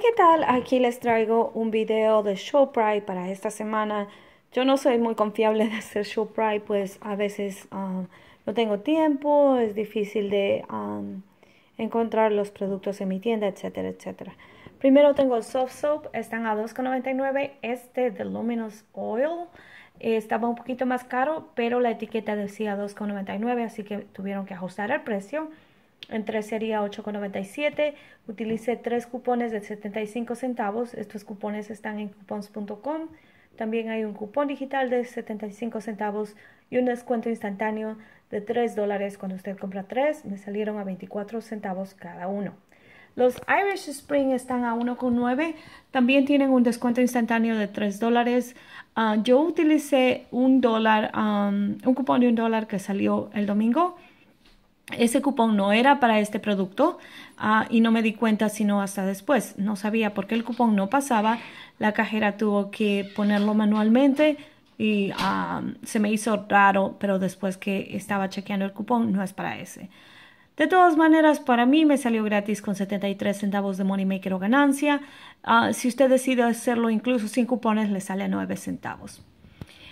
¿qué tal? Aquí les traigo un video de ShopRite para esta semana. Yo no soy muy confiable de hacer ShopRite, pues a veces um, no tengo tiempo, es difícil de um, encontrar los productos en mi tienda, etcétera, etcétera. Primero tengo el Soft Soap, están a $2.99, este de Luminous Oil. Eh, estaba un poquito más caro, pero la etiqueta decía $2.99, así que tuvieron que ajustar el precio en 3 sería 8,97. Utilicé tres cupones de 75 centavos. Estos cupones están en coupons.com. También hay un cupón digital de 75 centavos y un descuento instantáneo de 3 dólares cuando usted compra 3. Me salieron a 24 centavos cada uno. Los Irish Spring están a 1,9. También tienen un descuento instantáneo de 3 dólares. Ah, yo utilicé un dólar, un cupón de un dólar que salió el domingo ese cupón no era para este producto ah, y no me di cuenta sino hasta después. No sabía por qué el cupón no pasaba. La cajera tuvo que ponerlo manualmente y ah, se me hizo raro, pero después que estaba chequeando el cupón no es para ese. De todas maneras, para mí me salió gratis con 73 centavos de Maker o ganancia. Ah, si usted decide hacerlo incluso sin cupones, le sale a 9 centavos.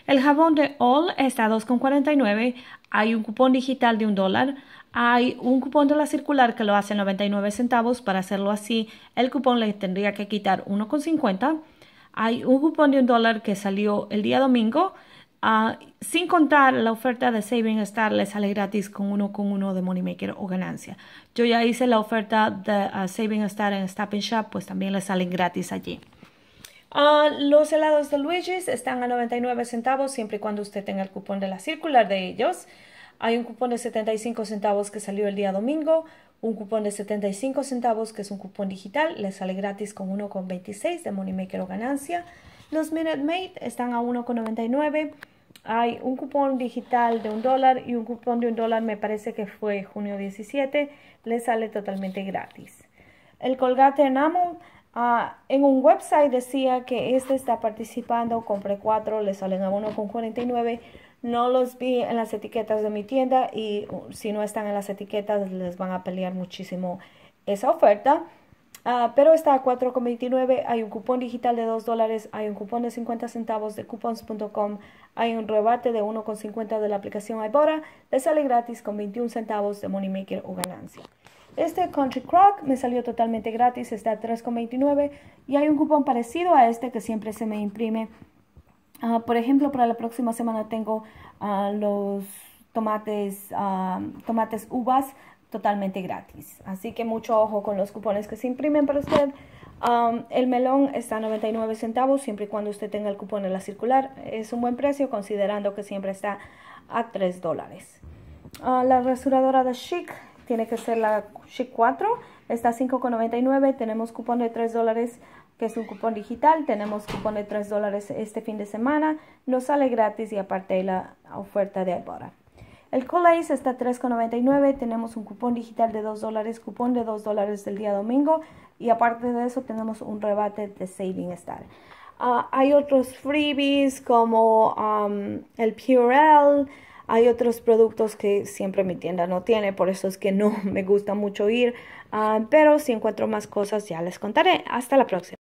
El jabón de All está a 2,49. Hay un cupón digital de un dólar. Hay un cupón de la circular que lo hace 99 centavos. Para hacerlo así, el cupón le tendría que quitar 1,50. Hay un cupón de un dólar que salió el día domingo. Ah, sin contar la oferta de Saving Star, le sale gratis con 1.1 con uno de Moneymaker o ganancia. Yo ya hice la oferta de ah, Saving Star en Stop Shop, pues también le salen gratis allí. Ah, los helados de Luigi's están a 99 centavos siempre y cuando usted tenga el cupón de la circular de ellos. Hay un cupón de 75 centavos que salió el día domingo, un cupón de 75 centavos que es un cupón digital, le sale gratis con 1,26 de Moneymaker o ganancia. Los Minute Maid están a 1,99. Hay un cupón digital de un dólar y un cupón de un dólar me parece que fue junio 17, le sale totalmente gratis. El colgate enamel Ah, en un website decía que este está participando, compré cuatro, le salen a uno con 49. No los vi en las etiquetas de mi tienda y uh, si no están en las etiquetas les van a pelear muchísimo esa oferta. Ah, pero está a 4,29, hay un cupón digital de 2 dólares, hay un cupón de 50 centavos de coupons.com, hay un rebate de 1,50 de la aplicación Ibora, le sale gratis con 21 centavos de Moneymaker o ganancia. Este Country Crock me salió totalmente gratis, está a 3,29 y hay un cupón parecido a este que siempre se me imprime. Ah, por ejemplo, para la próxima semana tengo ah, los tomates, ah, tomates uvas totalmente gratis. Así que mucho ojo con los cupones que se imprimen para usted. el melón está a 99 centavos siempre y cuando usted tenga el cupón en la circular. Es un buen precio considerando que siempre está a 3 dólares. la rasuradora de Chic tiene que ser la Chic 4, está 5,99, tenemos cupón de 3 dólares que es un cupón digital, tenemos cupón de 3 dólares este fin de semana, nos sale gratis y aparte hay la oferta de Albora. El Colais está 3,99, tenemos un cupón digital de 2 dólares, cupón de 2 dólares del día domingo y aparte de eso tenemos un rebate de Saving Star. Ah, hay otros freebies como el Purell, hay otros productos que siempre mi tienda no tiene, por eso es que no me gusta mucho ir, ah, pero si encuentro más cosas ya les contaré. Hasta la próxima.